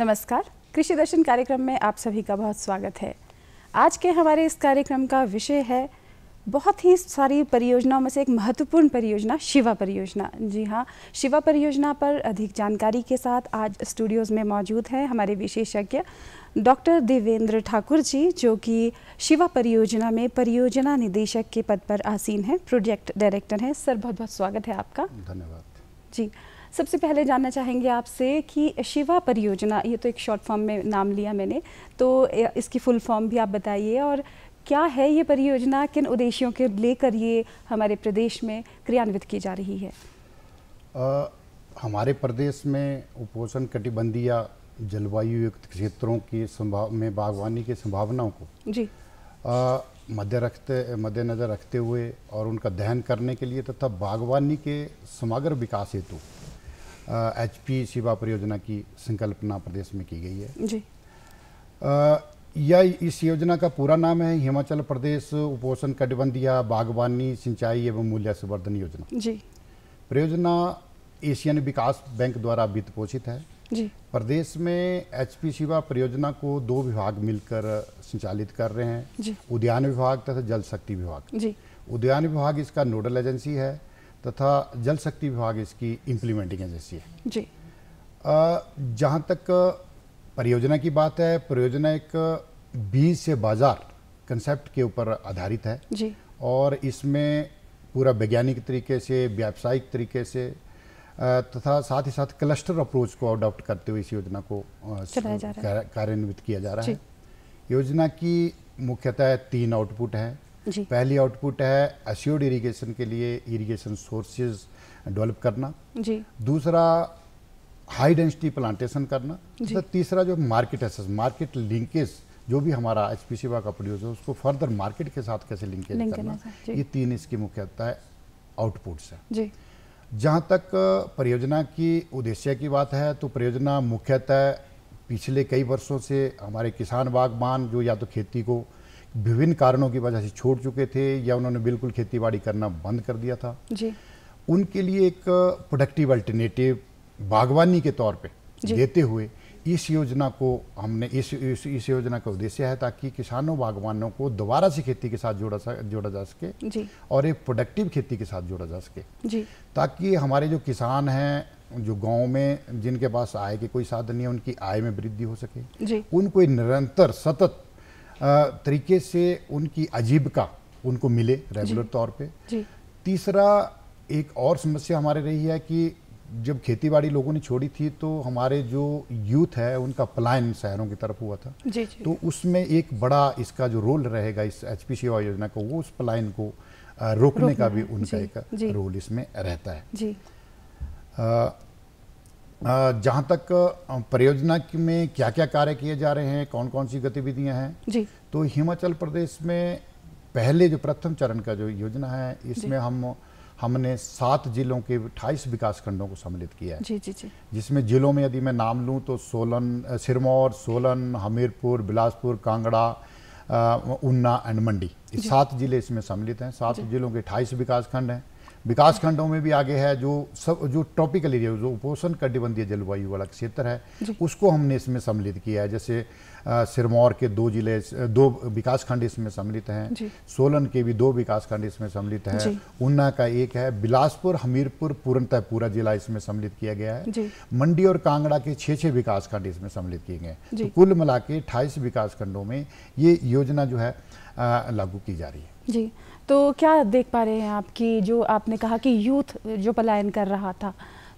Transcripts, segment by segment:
नमस्कार कृषि दर्शन कार्यक्रम में आप सभी का बहुत स्वागत है आज के हमारे इस कार्यक्रम का विषय है बहुत ही सारी परियोजनाओं में से एक महत्वपूर्ण परियोजना शिवा परियोजना जी हाँ शिवा परियोजना पर अधिक जानकारी के साथ आज स्टूडियोज़ में मौजूद हैं हमारे विशेषज्ञ डॉक्टर देवेंद्र ठाकुर जी जो कि शिवा परियोजना में परियोजना निदेशक के पद पर आसीन हैं प्रोजेक्ट डायरेक्टर हैं सर बहुत बहुत स्वागत है आपका धन्यवाद जी सबसे पहले जानना चाहेंगे आपसे कि शिवा परियोजना ये तो एक शॉर्ट फॉर्म में नाम लिया मैंने तो इसकी फुल फॉर्म भी आप बताइए और क्या है ये परियोजना किन उद्देश्यों के लेकर ये हमारे प्रदेश में क्रियान्वित की जा रही है आ, हमारे प्रदेश में उपोषण कटिबंधीय जलवायु युक्त क्षेत्रों की संभाव में बागवानी की संभावनाओं को जी मध्य रखते मद्देनज़र रखते हुए और उनका दहन करने के लिए तथा बागवानी के समग्र विकास हेतु एच पी सेवा परियोजना की संकल्पना प्रदेश में की गई है जी या इस योजना का पूरा नाम है हिमाचल प्रदेश उपोषण कटिबंधिया बागवानी सिंचाई एवं मूल्य संवर्धन योजना जी परियोजना एशियन विकास बैंक द्वारा वित्त पोषित है जी प्रदेश में एच पी सेवा परियोजना को दो विभाग मिलकर संचालित कर रहे हैं उद्यान विभाग तथा जल शक्ति विभाग जी उद्यान विभाग इसका नोडल एजेंसी है तथा जल शक्ति विभाग इसकी इम्प्लीमेंटिंग एजेंसी है जी जहाँ तक परियोजना की बात है परियोजना एक बीज से बाजार कंसेप्ट के ऊपर आधारित है जी और इसमें पूरा वैज्ञानिक तरीके से व्यावसायिक तरीके से तथा साथ ही साथ क्लस्टर अप्रोच को अडॉप्ट करते हुए इस योजना को कार्यान्वित किया जा रहा है योजना की मुख्यतः तीन आउटपुट हैं जी पहली आउटपुट है अस्योर्ड इरिगेशन के लिए इरिगेशन सोर्सेज डेवलप करना जी दूसरा हाई डेंसिटी प्लांटेशन करना तो तीसरा जो मार्केट एसेस मार्केट लिंकेज जो भी हमारा एच पी का प्रोड्यूस है उसको फर्दर मार्केट के साथ कैसे लिंकेज लिंके करना ये तीन इसकी है आउटपुट है जी जहाँ तक परियोजना की उद्देश्य की बात है तो परियोजना मुख्यतः पिछले कई वर्षों से हमारे किसान बागबान जो या तो खेती को विभिन्न कारणों की वजह से छोड़ चुके थे या उन्होंने बिल्कुल खेतीबाड़ी करना बंद कर दिया था जी उनके लिए एक प्रोडक्टिव अल्टरनेटिव बागवानी के तौर पे देते हुए इस योजना को हमने इस इस, इस योजना का उद्देश्य है ताकि किसानों बागवानों को दोबारा से खेती के साथ जोड़ा सा जोड़ा जा सके जी। और एक प्रोडक्टिव खेती के साथ जोड़ा जा सके जी। ताकि हमारे जो किसान हैं जो गांव में जिनके पास आय के कोई साधन नहीं है उनकी आय में वृद्धि हो सके जी। उनको निरंतर सतत तरीके से उनकी आजीविका उनको मिले रेगुलर तौर पे जी। तीसरा एक और समस्या हमारे रही है कि जब खेतीबाड़ी लोगों ने छोड़ी थी तो हमारे जो यूथ है उनका पलायन शहरों की तरफ हुआ था जी, जी। तो उसमें एक बड़ा इसका जो रोल रहेगा इस एच पी सेवा योजना का वो उस पलायन को रोकने, का भी उनका एक रोल इसमें रहता है जी। आ, जहाँ तक परियोजना में क्या क्या कार्य किए जा रहे हैं कौन कौन सी गतिविधियाँ हैं जी तो हिमाचल प्रदेश में पहले जो प्रथम चरण का जो योजना है इसमें हम हमने सात जिलों के अठाईस विकास खंडों को सम्मिलित किया है जी जी जी जिसमें जिलों में यदि मैं नाम लूँ तो सोलन सिरमौर सोलन हमीरपुर बिलासपुर कांगड़ा उन्ना एंड मंडी सात जिले इसमें सम्मिलित हैं सात जिलों के अठाईस विकास खंड हैं विकास खंडों में भी आगे है जो सब जो ट्रॉपिकल एरिया जो उपोषण कटिबंधीय जलवायु वाला क्षेत्र है उसको हमने इसमें सम्मिलित किया है जैसे सिरमौर के दो जिले दो विकास खंड इसमें सम्मिलित हैं सोलन के भी दो विकास खंड इसमें सम्मिलित है ऊना का एक है बिलासपुर हमीरपुर पूर्णतः पूरा जिला इसमें सम्मिलित किया गया है मंडी और कांगड़ा के छः छः विकास खंड इसमें सम्मिलित किए गए तो कुल मिला के अट्ठाईस विकास खंडों में ये योजना जो है लागू की जा रही है जी तो क्या देख पा रहे हैं आपकी जो आपने कहा कि यूथ जो पलायन कर रहा था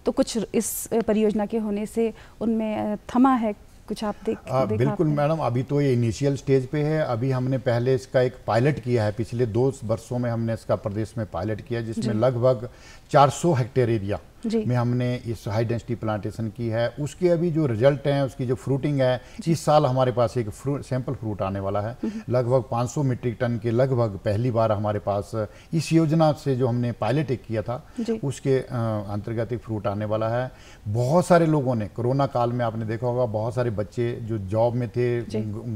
तो कुछ इस परियोजना के होने से उनमें थमा है कुछ आप देख आ, बिल्कुल मैडम अभी तो ये इनिशियल स्टेज पे है अभी हमने पहले इसका एक पायलट किया है पिछले दो वर्षों में हमने इसका प्रदेश में पायलट किया जिसमें लगभग 400 हेक्टेयर एरिया में हमने इस हाई डेंसिटी प्लांटेशन की है उसके अभी जो रिजल्ट हैं उसकी जो फ्रूटिंग है इस साल हमारे पास एक फ्रूट सैंपल फ्रूट आने वाला है हम्म। लगभग 500 मीट्रिक टन के लगभग पहली बार हमारे पास इस योजना से जो हमने पायलट एक किया था उसके अंतर्गत एक फ्रूट आने वाला है बहुत सारे लोगों ने कोरोना काल में आपने देखा होगा बहुत सारे बच्चे जो जॉब में थे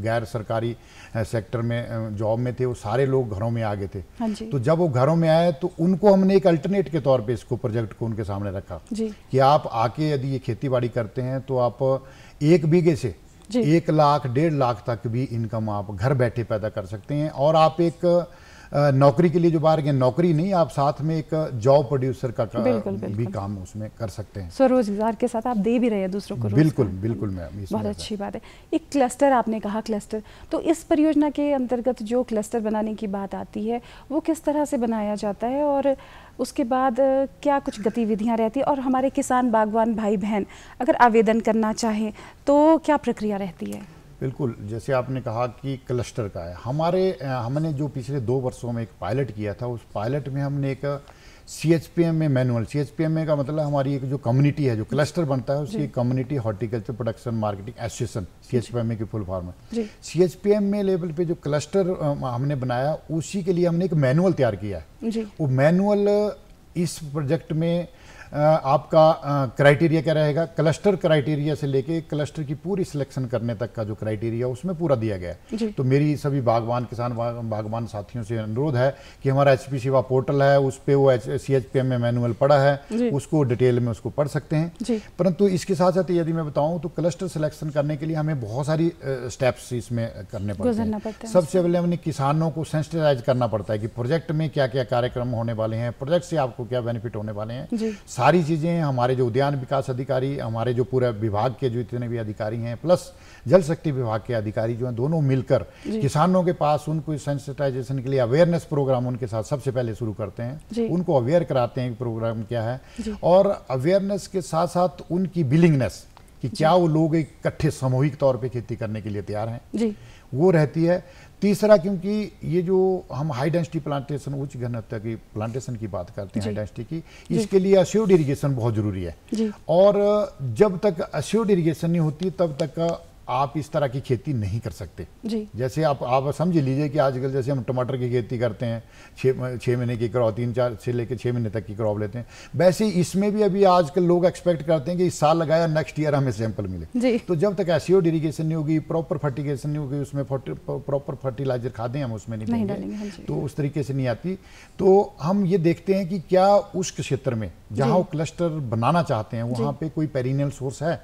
गैर सरकारी सेक्टर में जॉब में थे वो सारे लोग घरों में आ गए थे हाँ तो जब वो घरों में आए तो उनको हमने एक अल्टरनेट के तौर पर इसको प्रोजेक्ट को उनके सामने रखा कि आप आके यदि ये खेती बाड़ी करते हैं तो आप एक बीघे से एक लाख डेढ़ लाख तक भी इनकम आप घर बैठे पैदा कर सकते हैं और आप एक नौकरी के लिए जो बाहर गए नौकरी नहीं आप साथ में एक जॉब प्रोड्यूसर का बिल्कुल, बिल्कुल। भी काम उसमें कर सकते हैं स्वरोजगार के साथ आप दे भी रहे हैं दूसरों को बिल्कुल बिल्कुल मैम बहुत अच्छी बात है एक क्लस्टर आपने कहा क्लस्टर तो इस परियोजना के अंतर्गत जो क्लस्टर बनाने की बात आती है वो किस तरह से बनाया जाता है और उसके बाद क्या कुछ गतिविधियाँ रहती है और हमारे किसान बागवान भाई बहन अगर आवेदन करना चाहें तो क्या प्रक्रिया रहती है बिल्कुल जैसे आपने कहा कि क्लस्टर का है हमारे हमने जो पिछले दो वर्षों में एक पायलट किया था उस पायलट में हमने एक सी में मैनुअल सी में का मतलब हमारी एक जो कम्युनिटी है जो क्लस्टर बनता है उसकी community horticulture production marketing association C की फुल फॉर्म है सी में लेवल पे जो क्लस्टर हमने बनाया उसी के लिए हमने एक मैनुअल तैयार किया है वो मैनुअल इस प्रोजेक्ट में आपका क्राइटेरिया क्या रहेगा क्लस्टर क्राइटेरिया से लेके क्लस्टर की पूरी सिलेक्शन करने तक का जो क्राइटेरिया उसमें पूरा दिया गया है तो मेरी सभी बागवान किसान बागवान साथियों से अनुरोध है कि हमारा एच पी सेवा पोर्टल है उस पर वो सी एच पी एम में मैनुअल पड़ा है उसको डिटेल में उसको पढ़ सकते हैं परंतु इसके साथ साथ यदि मैं बताऊँ तो क्लस्टर सिलेक्शन करने के लिए हमें बहुत सारी स्टेप्स इसमें करने पड़ते हैं सबसे पहले हमने किसानों को सेंसिटाइज करना पड़ता है कि प्रोजेक्ट में क्या क्या कार्यक्रम होने वाले हैं प्रोजेक्ट से आपको क्या बेनिफिट होने वाले हैं सारी चीज़ें हमारे जो उद्यान विकास अधिकारी हमारे जो पूरे विभाग के जो इतने भी अधिकारी हैं प्लस जल शक्ति विभाग के अधिकारी जो हैं दोनों मिलकर किसानों के पास उनको सेंसिटाइजेशन के लिए अवेयरनेस प्रोग्राम उनके साथ सबसे पहले शुरू करते हैं उनको अवेयर कराते हैं कि प्रोग्राम क्या है और अवेयरनेस के साथ साथ उनकी बिलिंगनेस कि क्या वो लोग इकट्ठे सामूहिक तौर पर खेती करने के लिए तैयार हैं वो रहती है तीसरा क्योंकि ये जो हम हाई डेंसिटी प्लांटेशन उच्च घनत्व की प्लांटेशन की बात करते हैं हाई डेंसिटी की इसके लिए अश्योर्ड इरीगेशन बहुत जरूरी है और जब तक अश्योर्ड इरीगेशन नहीं होती तब तक आप इस तरह की खेती नहीं कर सकते जी जैसे आप आप समझ लीजिए कि आजकल जैसे हम टमाटर की खेती करते हैं छः महीने की क्रॉप तीन चार से लेकर छः महीने तक की क्रॉप लेते हैं वैसे इसमें भी अभी आजकल लोग एक्सपेक्ट करते हैं कि इस साल लगाया नेक्स्ट ईयर हमें सैंपल मिले जी तो जब तक एसियोड इरीगेशन नहीं होगी प्रॉपर फर्टिगेशन नहीं होगी उसमें प्रॉपर फर्टिलाइजर खादें हम उसमें नहीं, मिलेंगे हाँ तो उस तरीके से नहीं आती तो हम ये देखते हैं कि क्या उस क्षेत्र में जहाँ क्लस्टर बनाना चाहते हैं वहाँ पर कोई पेरिनियल सोर्स है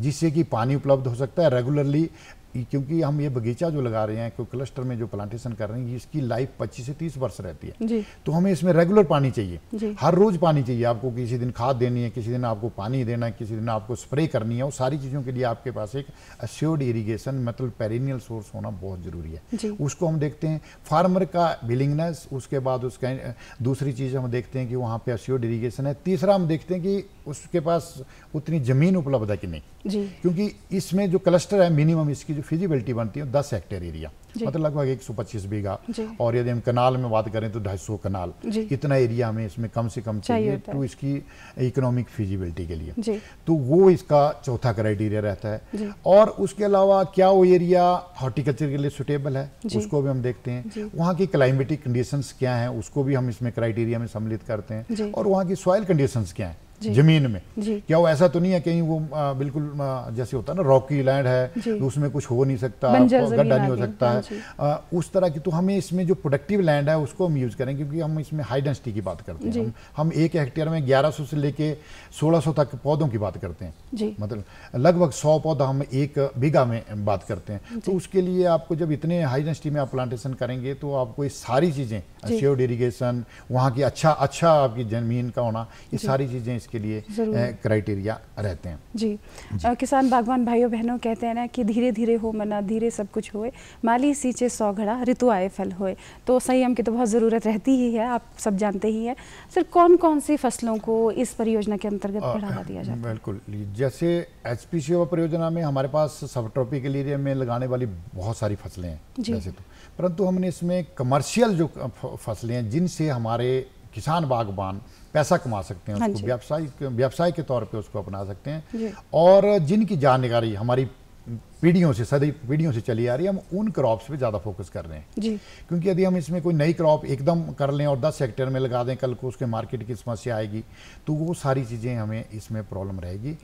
जिससे कि पानी उपलब्ध हो सकता है रेगुलरली क्योंकि हम ये बगीचा जो लगा रहे हैं कोई क्लस्टर में जो प्लांटेशन कर रहे हैं इसकी लाइफ 25 से 30 वर्ष रहती है जी। तो हमें इसमें रेगुलर पानी चाहिए हर रोज पानी चाहिए आपको किसी दिन खाद देनी है किसी दिन आपको पानी देना है किसी दिन आपको स्प्रे करनी है और सारी चीज़ों के लिए आपके पास एक अश्योर्ड इरीगेशन मतलब पेरिनियल सोर्स होना बहुत ज़रूरी है उसको हम देखते हैं फार्मर का विलिंगनेस उसके बाद उसका दूसरी चीज़ हम देखते हैं कि वहाँ पर अश्योर्ड इरीगेशन है तीसरा हम देखते हैं कि उसके पास उतनी ज़मीन उपलब्ध है कि नहीं क्योंकि इसमें जो क्लस्टर है मिनिमम इसकी फिजिबिलिटी बनती है दस हेक्टेयर एरिया मतलब लगभग एक सौ पच्चीस बीघा और यदि हम कनाल में बात करें तो ढाई सौ कनाल इतना एरिया हमें इसमें कम से कम चाहिए टू तो इसकी इकोनॉमिक फिजिबिलिटी के लिए तो वो इसका चौथा क्राइटेरिया रहता है और उसके अलावा क्या वो एरिया हॉर्टिकल्चर के लिए सुटेबल है उसको भी हम देखते हैं वहाँ की क्लाइमेटिक कंडीशन क्या है उसको भी हम इसमें क्राइटेरिया में सम्मिलित करते हैं और वहाँ की सॉयल कंडीशन क्या है जमीन में क्या वो ऐसा तो नहीं है कहीं वो बिल्कुल जैसे होता है ना रॉकी लैंड है तो उसमें कुछ हो नहीं सकता गड्ढा नहीं हो सकता हाँ है उस तरह की तो हमें इसमें जो प्रोडक्टिव लैंड है उसको हम यूज़ करें क्योंकि हम इसमें हाई डेंसिटी की बात करते हैं हम, एक हेक्टेयर में 1100 से लेके 1600 तक पौधों की बात करते हैं मतलब लगभग सौ पौधा हम एक बीघा में बात करते हैं तो उसके लिए आपको जब इतने हाई डेंसिटी में आप प्लांटेशन करेंगे तो आपको ये सारी चीज़ें शेड इरीगेशन वहाँ की अच्छा अच्छा आपकी जमीन का होना ये सारी चीज़ें इसके लिए क्राइटेरिया रहते हैं जी, जी। आ, किसान बागवान भाइयों बहनों कहते हैं ना कि धीरे धीरे हो मना धीरे सब कुछ होए माली सींचे सौ घड़ा ऋतु आए फल होए तो संयम की तो बहुत ज़रूरत रहती ही है आप सब जानते ही हैं सर कौन कौन सी फसलों को इस परियोजना के अंतर्गत बढ़ावा दिया जाए बिल्कुल जैसे एच पी परियोजना में हमारे पास सब ट्रॉपिकल एरिया में लगाने वाली बहुत सारी फसलें हैं जैसे तो परंतु हमने इसमें कमर्शियल जो फसलें हैं जिनसे हमारे किसान बागबान पैसा कमा सकते हैं हाँ उसको व्यवसाय व्यवसाय के तौर पे उसको अपना सकते हैं और जिनकी जानकारी हमारी पीढ़ियों से सदी पीढ़ियों से चली आ रही है हम उन क्रॉप्स पे ज़्यादा फोकस कर रहे हैं जी क्योंकि यदि हम इसमें कोई नई क्रॉप एकदम कर लें और 10 हेक्टेयर में लगा दें कल को उसके मार्केट की समस्या आएगी तो वो सारी चीज़ें हमें इसमें प्रॉब्लम रहेगी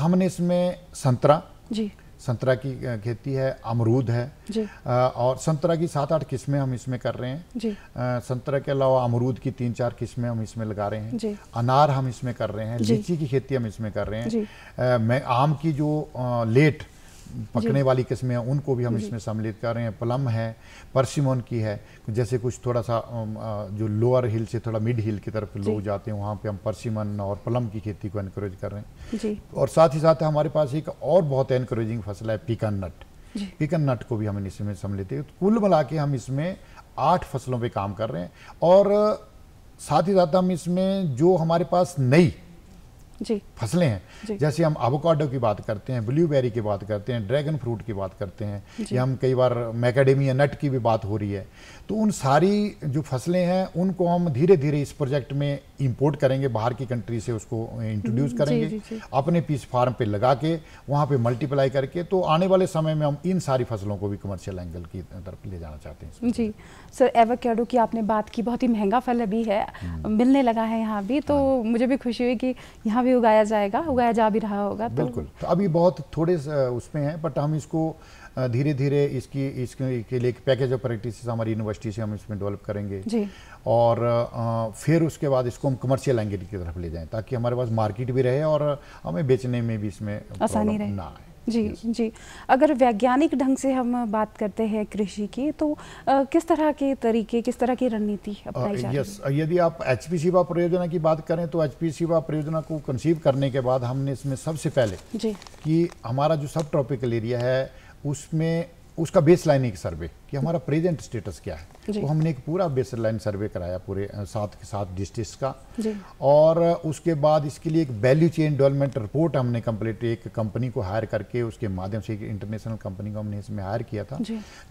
हमने इसमें संतरा जी संतरा की खेती है अमरूद है जी। और संतरा की सात आठ किस्में हम इसमें कर रहे हैं जी। संतरा के अलावा अमरूद की तीन चार किस्में हम इसमें लगा रहे हैं जी। अनार हम इसमें कर रहे हैं लीची की खेती हम इसमें कर रहे हैं मैं आम की जो लेट पकने वाली किस्में हैं उनको भी हम इसमें सम्मिलित कर रहे हैं प्लम है परसिमोन की है जैसे कुछ थोड़ा सा जो लोअर हिल से थोड़ा मिड हिल की तरफ लोग जाते हैं वहाँ पे हम परसिमन और प्लम की खेती को इनक्रेज कर रहे हैं और साथ ही साथ हमारे पास एक और बहुत इनक्रेजिंग फसल है पिकन नट पिकन नट को भी हम इसमें सम्मिलित है कुल मिला के हम इसमें आठ फसलों पर काम कर रहे हैं और साथ ही साथ हम इसमें जो हमारे पास नई फसलें हैं जैसे हम आवोकाडो की बात करते हैं ब्लूबेरी की बात करते हैं ड्रैगन फ्रूट की बात करते हैं या हम कई बार मैकेडेमिया नट की भी बात हो रही है तो उन सारी जो फसलें हैं उनको हम धीरे धीरे इस प्रोजेक्ट में इंपोर्ट करेंगे बाहर की कंट्री से उसको इंट्रोड्यूस करेंगे जी, जी, जी. अपने पीस फार्म पे लगा के वहाँ पे मल्टीप्लाई करके तो आने वाले समय में हम इन सारी फसलों को भी कमर्शियल एंगल की तरफ ले जाना चाहते हैं जी सर एवोकेडो की आपने बात की बहुत ही महंगा फल अभी है हम्म। मिलने लगा है यहाँ भी तो हाँ. मुझे भी खुशी हुई कि यहाँ भी उगाया जाएगा उगाया जा भी रहा होगा तो बिल्कुल तो अभी बहुत थोड़े उसमें है बट हम इसको धीरे धीरे इसकी इसके लिए पैकेज ऑफ प्रैक्टिस हमारी यूनिवर्सिटी से हम इसमें डेवलप करेंगे जी। और फिर उसके बाद इसको हम कमर्शियल लैंग्वेज की तरफ ले जाएं ताकि हमारे पास मार्केट भी रहे और हमें बेचने में भी इसमें आसानी रहे ना आए जी जी अगर वैज्ञानिक ढंग से हम बात करते हैं कृषि की तो आ, किस तरह के तरीके किस तरह की रणनीति यस यदि आप एच पी सीवा परियोजना की बात करें तो एच पी सीवा परियोजना को कंसीव करने के बाद हमने इसमें सबसे पहले जी कि हमारा जो सब ट्रॉपिकल एरिया है उसमें उसका बेस एक सर्वे कि हमारा प्रेजेंट स्टेटस क्या है तो हमने एक पूरा बेसलाइन सर्वे कराया पूरे सात के सात डिस्ट्रिक्स का और उसके बाद इसके लिए एक वैल्यू चेन डेवलपमेंट रिपोर्ट हमने कम्प्लीट एक कंपनी को हायर करके उसके माध्यम से एक इंटरनेशनल कंपनी को हमने इसमें हायर किया था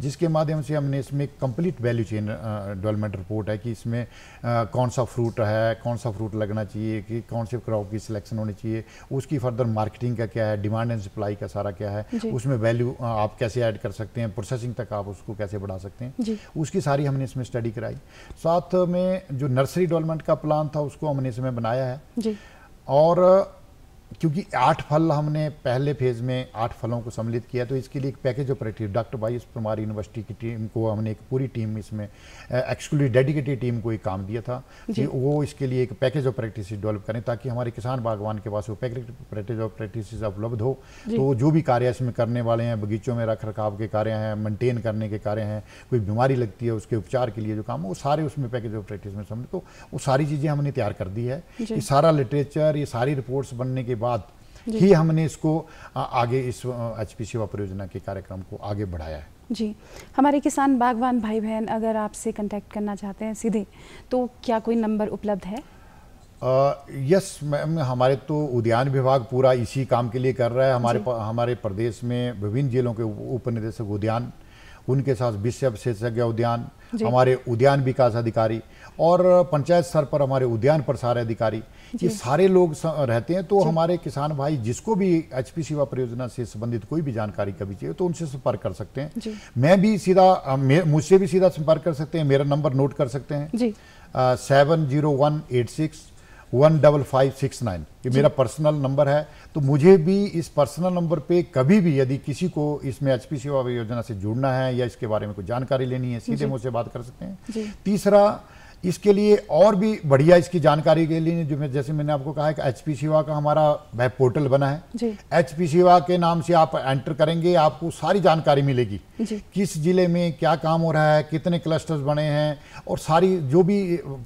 जिसके माध्यम से हमने इसमें complete value chain development report है कि इसमें कौन सा फ्रूट है कौन सा फ्रूट लगना चाहिए कि कौन से क्रॉप की सिलेक्शन होनी चाहिए उसकी फर्दर मार्केटिंग का क्या है डिमांड एंड सप्लाई का सारा क्या है उसमें वैल्यू आप कैसे ऐड कर सकते हैं प्रोसेसिंग तक आप उसको कैसे कैसे बढ़ा सकते हैं उसकी सारी हमने इसमें स्टडी कराई साथ में जो नर्सरी डेवलपमेंट का प्लान था उसको हमने इसमें बनाया है और क्योंकि आठ फल हमने पहले फेज में आठ फलों को सम्मिलित किया तो इसके लिए एक पैकेज ऑपरेटिव डॉक्टर भाई परमार यूनिवर्सिटी की टीम को हमने एक पूरी टीम इसमें एक्चुअली डेडिकेटेड टीम को एक काम दिया था कि वो इसके लिए एक पैकेज ऑफ प्रैक्टिस डेवलप करें ताकि हमारे किसान बागवान के पास वो पैकेज ऑफ प्रैक्टिस उपलब्ध हो तो जो भी कार्य इसमें करने वाले हैं बगीचों में रख रखाव के कार्य हैं मेनटेन करने के कार्य हैं कोई बीमारी लगती है उसके उपचार के लिए जो काम वो सारे उसमें पैकेज ऑफ प्रैक्टिस में सम्मिलित हो वो सारी चीज़ें हमने तैयार कर दी है ये सारा लिटरेचर ये सारी रिपोर्ट्स बनने के बाद ही हमने इसको आगे इस एच पी सेवा परियोजना के कार्यक्रम को आगे बढ़ाया है जी हमारे किसान बागवान भाई बहन अगर आपसे कांटेक्ट करना चाहते हैं सीधे तो क्या कोई नंबर उपलब्ध है यस मैम हमारे तो उद्यान विभाग पूरा इसी काम के लिए कर रहा है हमारे हमारे प्रदेश में विभिन्न जिलों के उप निदेशक उद्यान उनके साथ विषय विशेषज्ञ उद्यान हमारे उद्यान विकास अधिकारी और पंचायत स्तर पर हमारे उद्यान प्रसार अधिकारी ये सारे लोग रहते हैं तो हमारे किसान भाई जिसको भी एच पी सेवा परियोजना से संबंधित कोई भी जानकारी कभी चाहिए तो उनसे संपर्क कर सकते हैं मैं भी सीधा मुझसे भी सीधा संपर्क कर सकते हैं मेरा नंबर नोट कर सकते हैं seven zero one eight six one double five six nine ये मेरा पर्सनल नंबर है तो मुझे भी इस पर्सनल नंबर पे कभी भी यदि किसी को इसमें एच पी सेवा योजना से जुड़ना है या इसके बारे में कोई जानकारी लेनी है सीधे मुझसे बात कर सकते हैं तीसरा इसके लिए और भी बढ़िया इसकी जानकारी के लिए जो मैं जैसे मैंने आपको कहा है कि एच पी सेवा का हमारा वेब पोर्टल बना है एच पी सेवा के नाम से आप एंटर करेंगे आपको सारी जानकारी मिलेगी किस जिले में क्या काम हो रहा है कितने क्लस्टर्स बने हैं और सारी जो भी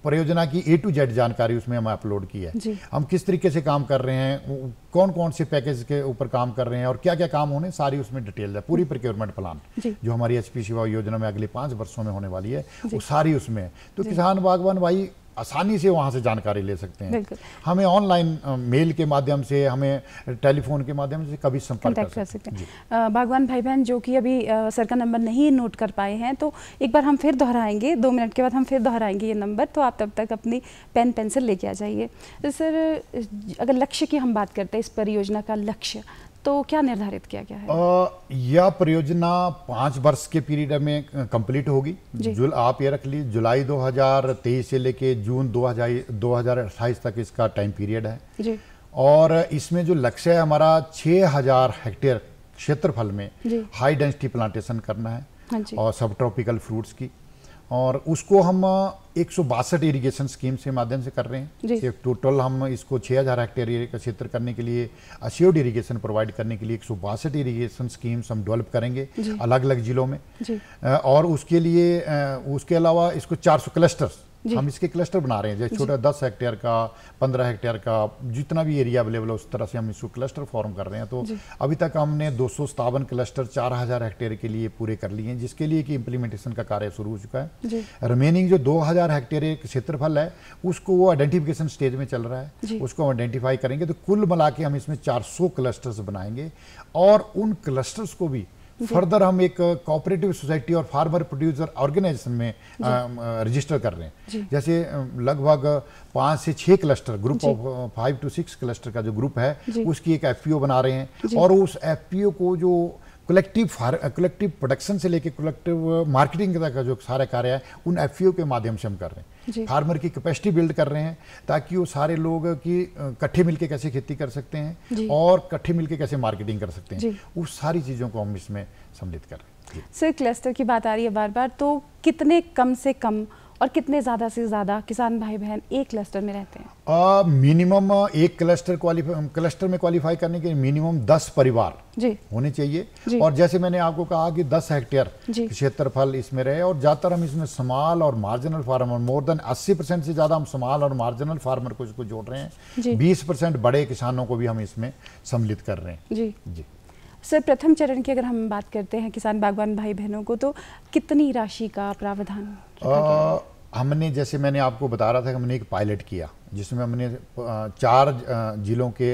परियोजना की ए टू जेड जानकारी उसमें हम अपलोड की है हम किस तरीके से काम कर रहे हैं कौन कौन से पैकेज के ऊपर काम कर रहे हैं और क्या क्या काम होने सारी उसमें डिटेल है पूरी प्रिक्योरमेंट प्लान जो हमारी एच शिवा योजना में अगले पांच वर्षों में होने वाली है वो सारी उसमें है तो किसान बागवान भाई आसानी से वहाँ से जानकारी ले सकते हैं हमें ऑनलाइन मेल के माध्यम से हमें टेलीफोन के माध्यम से कभी संपर्क कर, कर सकते हैं भगवान भाई बहन जो कि अभी आ, सर का नंबर नहीं नोट कर पाए हैं तो एक बार हम फिर दोहराएंगे दो मिनट के बाद हम फिर दोहराएंगे ये नंबर तो आप तब तक अपनी पेन पेंसिल लेके आ जाइए तो सर अगर लक्ष्य की हम बात करते हैं इस परियोजना का लक्ष्य तो क्या निर्धारित किया गया है यह परियोजना पांच वर्ष के पीरियड में कंप्लीट होगी जुल आप ये रख ली जुलाई 2023 से लेके जून 2028 तक इसका टाइम पीरियड है और इसमें जो लक्ष्य है हमारा 6000 हेक्टेयर क्षेत्रफल में हाई डेंसिटी प्लांटेशन करना है हाँ और सब ट्रॉपिकल फ्रूट्स की और उसको हम एक सौ बासठ इरीगेशन स्कीम से माध्यम से कर रहे हैं एक टोटल हम इसको छः हज़ार हेक्टेयर एरिया का क्षेत्र करने के लिए अश्योर्ड इरीगेशन प्रोवाइड करने के लिए एक सौ बासठ इरीगेशन स्कीम्स हम डेवलप करेंगे अलग अलग ज़िलों में और उसके लिए उसके अलावा इसको चार सौ क्लस्टर्स हम इसके क्लस्टर बना रहे हैं जैसे छोटा दस हेक्टेयर का पंद्रह हेक्टेयर का जितना भी एरिया अवेलेबल है उस तरह से हम इसको क्लस्टर फॉर्म कर रहे हैं तो अभी तक हमने दो सौ क्लस्टर चार हजार हेक्टेयर के लिए पूरे कर लिए हैं जिसके लिए कि इम्प्लीमेंटेशन का कार्य शुरू हो चुका है रिमेनिंग जो दो हजार हेक्टेयर क्षेत्रफल है उसको वो आइडेंटिफिकेशन स्टेज में चल रहा है उसको हम आइडेंटिफाई करेंगे तो कुल मिला हम इसमें चार क्लस्टर्स बनाएंगे और उन क्लस्टर्स को भी फर्दर हम एक कॉपरेटिव सोसाइटी और फार्मर प्रोड्यूसर ऑर्गेनाइजेशन में रजिस्टर कर रहे हैं जैसे लगभग पाँच से छः cluster group of five to six cluster का जो ग्रुप है उसकी एक एफ बना रहे हैं और उस एफ को जो कलेक्टिव कलेक्टिव प्रोडक्शन से लेके कलेक्टिव मार्केटिंग का जो सारा कार्य है उन एफ के माध्यम से हम कर रहे हैं फार्मर की कैपेसिटी बिल्ड कर रहे हैं ताकि वो सारे लोग की कट्ठे मिलके कैसे खेती कर सकते हैं और कट्ठे मिलके कैसे मार्केटिंग कर सकते हैं उस सारी चीज़ों को हम इसमें सम्मिलित कर रहे हैं सर क्लस्टर की बात आ रही है बार बार तो कितने कम से कम और कितने ज़्यादा से ज़्यादा किसान भाई बहन एक क्लस्टर में रहते हैं मिनिमम एक क्लस्टर क्वालिफाई क्लस्टर में क्वालिफाई करने के मिनिमम दस परिवार जी होने चाहिए जी, और जैसे मैंने आपको कहा कि दस हेक्टेयर क्षेत्रफल इसमें रहे और ज़्यादातर हम इसमें स्मॉल और मार्जिनल फार्मर मोर देन अस्सी परसेंट से ज़्यादा हम स्मॉल और मार्जिनल फार्मर को इसको जोड़ रहे हैं बीस बड़े किसानों को भी हम इसमें सम्मिलित कर रहे हैं जी जी सर प्रथम चरण की अगर हम बात करते हैं किसान बागवान भाई बहनों को तो कितनी राशि का प्रावधान आ, हमने जैसे मैंने आपको बता रहा था कि हमने एक पायलट किया जिसमें हमने चार जिलों के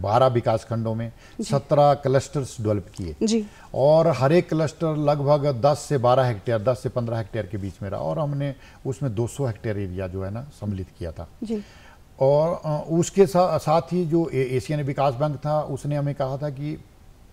बारह विकास खंडों में सत्रह क्लस्टर्स डेवलप किए और हर एक क्लस्टर लगभग दस से बारह हेक्टेयर दस से पंद्रह हेक्टेयर के बीच में रहा और हमने उसमें दो सौ हेक्टेयर एरिया जो है ना सम्मिलित किया था जी। और उसके साथ ही जो एशियन विकास बैंक था उसने हमें कहा था कि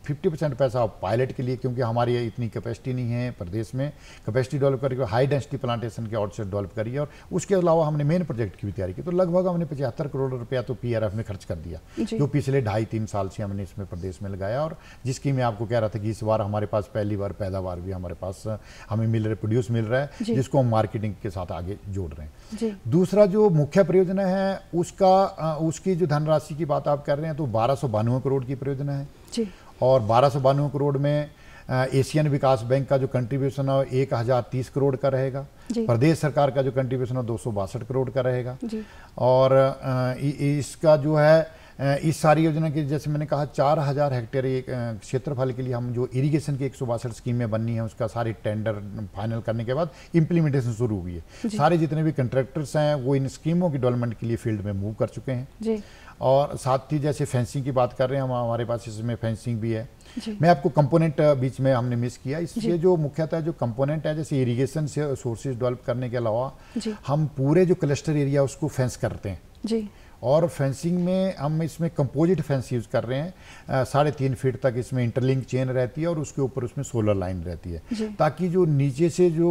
फिफ्टी परसेंट पैसा पायलट के लिए क्योंकि हमारी इतनी कैपेसिटी नहीं है प्रदेश में कैपेसिटी डेवलप करके हाई डेंसिटी प्लांटेशन के आउटसेट डेवलप करिए और उसके अलावा हमने मेन प्रोजेक्ट की भी तैयारी की तो लगभग हमने पचहत्तर करोड़ रुपया तो पी में खर्च कर दिया जो पिछले ढाई तीन साल से हमने इसमें प्रदेश में लगाया और जिसकी मैं आपको कह रहा था कि इस बार हमारे पास पहली बार पैदावार भी हमारे पास हमें मिल रहा प्रोड्यूस मिल रहा है जिसको हम मार्केटिंग के साथ आगे जोड़ रहे हैं दूसरा जो मुख्य परियोजना है उसका उसकी जो धनराशि की बात आप कर रहे हैं तो बारह करोड़ की परियोजना है और बारह सौ करोड़ में एशियन विकास बैंक का जो कंट्रीब्यूशन है एक हज़ार तीस करोड़ का रहेगा प्रदेश सरकार का जो कंट्रीब्यूशन है दो सौ बासठ करोड़ का रहेगा और इसका जो है इस सारी योजना के जैसे मैंने कहा चार हज़ार हेक्टेयर एक क्षेत्रफल के लिए हम जो इरिगेशन की एक सौ स्कीमें बननी है उसका सारी टेंडर फाइनल करने के बाद इम्प्लीमेंटेशन शुरू हुई है सारे जितने भी कंट्रैक्टर्स हैं वो इन स्कीमों की डेवलपमेंट के लिए फील्ड में मूव कर चुके हैं जी। और साथ ही जैसे फेंसिंग की बात कर रहे हैं हम हमारे पास इसमें फेंसिंग भी है मैं आपको कंपोनेंट बीच में हमने मिस किया इसलिए जो मुख्यतः जो कंपोनेंट है जैसे इरीगेशन से सोर्सेज डेवलप करने के अलावा हम पूरे जो क्लस्टर एरिया उसको फेंस करते हैं जी और फेंसिंग में हम इसमें कंपोजिट फेंस यूज़ कर रहे हैं साढ़े तीन फीट तक इसमें इंटरलिंक चेन रहती है और उसके ऊपर उसमें सोलर लाइन रहती है ताकि जो नीचे से जो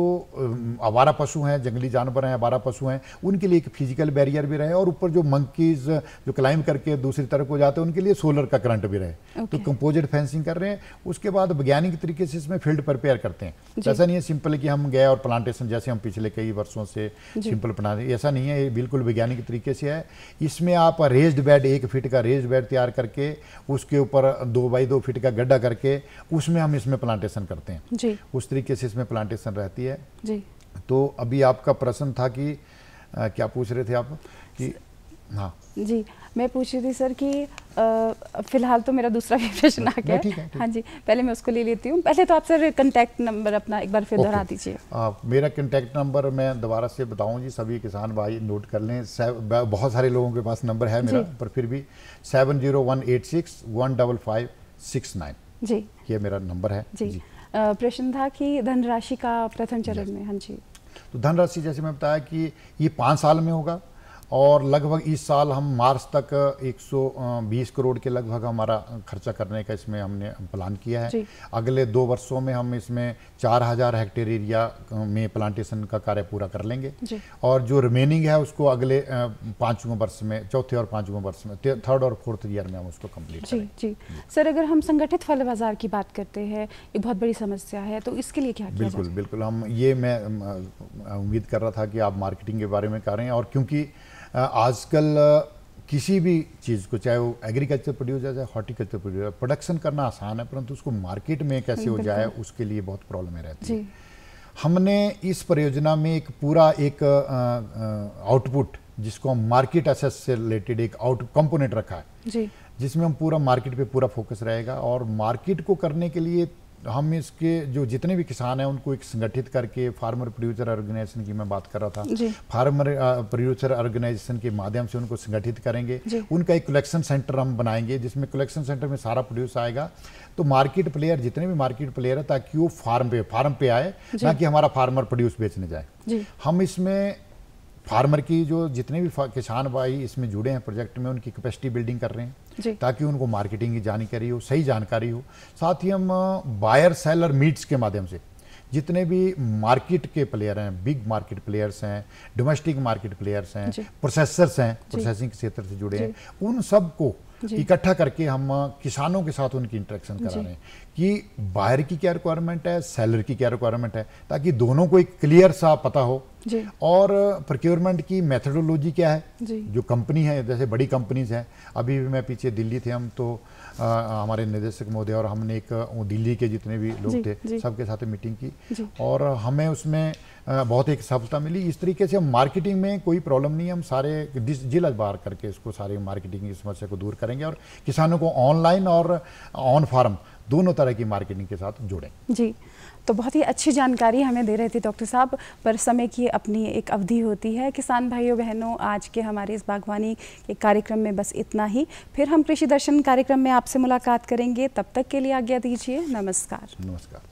आवारा पशु हैं जंगली जानवर हैं आवारा पशु हैं उनके लिए एक फिजिकल बैरियर भी रहे और ऊपर जो मंकीज जो क्लाइंब करके दूसरी तरफ को जाते हैं उनके लिए सोलर का करंट भी रहे तो कंपोजिट फेंसिंग कर रहे हैं उसके बाद वैज्ञानिक तरीके से इसमें फील्ड प्रिपेयर करते हैं ऐसा नहीं है सिंपल कि हम गए और प्लांटेशन जैसे हम पिछले कई वर्षों से सिंपल प्लान ऐसा नहीं है ये बिल्कुल वैज्ञानिक तरीके से है इस इसमें आप रेज्ड बेड एक फीट का रेज्ड बेड तैयार करके उसके ऊपर दो बाई दो फीट का गड्ढा करके उसमें हम इसमें प्लांटेशन करते हैं जी उस तरीके से इसमें प्लांटेशन रहती है जी तो अभी आपका प्रश्न था कि आ, क्या पूछ रहे थे आप कि हाँ। जी मैं पूछ रही थी सर कि फिलहाल तो मेरा दूसरा भी प्रश्न आ हाँ, गया है हाँ जी पहले मैं उसको ले लेती हूँ पहले तो आप सर कंटैक्ट नंबर अपना एक बार फिर दोहरा दीजिए मेरा कंटेक्ट नंबर मैं दोबारा से बताऊँ जी सभी किसान भाई नोट कर लें बहुत सारे लोगों के पास नंबर है मेरा पर फिर भी seven zero one eight six one double five six nine जी ये मेरा नंबर है जी, जी। प्रश्न था कि धनराशि का प्रथम चरण में हाँ जी तो धनराशि जैसे मैं बताया कि ये पाँच साल में होगा और लगभग इस साल हम मार्च तक 120 करोड़ के लगभग हमारा खर्चा करने का इसमें हमने प्लान किया है अगले दो वर्षों में हम इसमें 4000 हेक्टेयर एरिया में प्लांटेशन का कार्य पूरा कर लेंगे और जो रिमेनिंग है उसको अगले पांचवें वर्ष में चौथे और पांचवें वर्ष में थर्ड और फोर्थ ईयर में हम उसको कम्प्लीट जी जी सर अगर हम संगठित फल बाज़ार की बात करते हैं ये बहुत बड़ी समस्या है तो इसके लिए क्या बिल्कुल बिल्कुल हम ये मैं उम्मीद कर रहा था कि आप मार्केटिंग के बारे में कर रहे हैं और क्योंकि आजकल किसी भी चीज़ को चाहे वो एग्रीकल्चर प्रोड्यूस है चाहे हॉर्टिकल्चर प्रोड्यूस है प्रोडक्शन करना आसान है परंतु उसको मार्केट में कैसे हो जाए उसके लिए बहुत प्रॉब्लम रहती है हमने इस परियोजना में एक पूरा एक आउटपुट जिसको हम मार्केट एसेस से रिलेटेड एक आउट कंपोनेंट रखा है जी जिसमें हम पूरा मार्केट पे पूरा फोकस रहेगा और मार्केट को करने के लिए हम इसके जो जितने भी किसान हैं उनको एक संगठित करके फार्मर प्रोड्यूसर ऑर्गेनाइजेशन की मैं बात कर रहा था फार्मर प्रोड्यूसर ऑर्गेनाइजेशन के माध्यम से उनको संगठित करेंगे उनका एक कलेक्शन सेंटर हम बनाएंगे जिसमें कलेक्शन सेंटर में सारा प्रोड्यूस आएगा तो मार्केट प्लेयर जितने भी मार्केट प्लेयर है ताकि वो फार्म पे फार्म पे आए ना कि हमारा फार्मर प्रोड्यूस बेचने जाए हम इसमें फार्मर की जो जितने भी किसान भाई इसमें जुड़े हैं प्रोजेक्ट में उनकी कैपेसिटी बिल्डिंग कर रहे हैं ताकि उनको मार्केटिंग की जानकारी हो सही जानकारी हो साथ ही हम बायर सेलर मीट्स के माध्यम से जितने भी मार्केट के प्लेयर हैं बिग मार्केट प्लेयर्स हैं डोमेस्टिक मार्केट प्लेयर्स हैं प्रोसेसर्स हैं प्रोसेसिंग क्षेत्र से जुड़े हैं उन सबको इकट्ठा करके हम किसानों के साथ उनकी इंटरेक्शन करा रहे हैं कि बायर की क्या रिक्वायरमेंट है सेलर की क्या रिक्वायरमेंट है ताकि दोनों को एक क्लियर सा पता हो और प्रोक्योरमेंट की मेथडोलॉजी क्या है जो कंपनी है जैसे बड़ी कंपनीज हैं अभी भी मैं पीछे दिल्ली थे हम तो आ, हमारे निदेशक महोदय और हमने एक दिल्ली के जितने भी लोग थे सबके साथ मीटिंग की और हमें उसमें बहुत एक सफलता मिली इस तरीके से हम मार्केटिंग में कोई प्रॉब्लम नहीं हम सारे जिला बार करके इसको सारे मार्केटिंग की समस्या को दूर करेंगे और किसानों को ऑनलाइन और ऑन फार्म दोनों तरह की मार्केटिंग के साथ जुड़ें जी तो बहुत ही अच्छी जानकारी हमें दे रहे थे डॉक्टर साहब पर समय की अपनी एक अवधि होती है किसान भाइयों बहनों आज के हमारे इस बागवानी के कार्यक्रम में बस इतना ही फिर हम कृषि दर्शन कार्यक्रम में आपसे मुलाकात करेंगे तब तक के लिए आज्ञा दीजिए नमस्कार नमस्कार